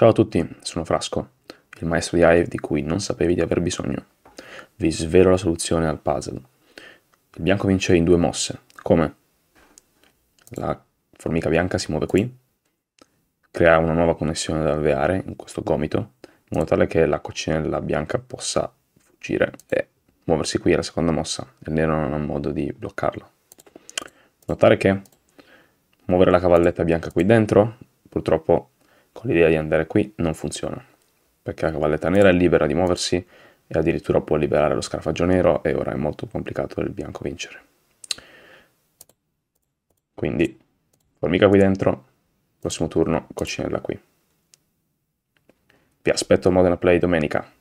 Ciao a tutti, sono Frasco, il maestro di Hive di cui non sapevi di aver bisogno. Vi svelo la soluzione al puzzle. Il bianco vince in due mosse. Come? La formica bianca si muove qui, crea una nuova connessione da alveare in questo gomito, in modo tale che la coccinella bianca possa fuggire e muoversi qui alla seconda mossa. Il nero non ha modo di bloccarlo. Notare che muovere la cavalletta bianca qui dentro purtroppo con l'idea di andare qui non funziona, perché la cavalletta nera è libera di muoversi e addirittura può liberare lo scarafaggio nero e ora è molto complicato per il bianco vincere. Quindi, formica qui dentro, prossimo turno coccinella qui. Vi aspetto a Modena Play domenica.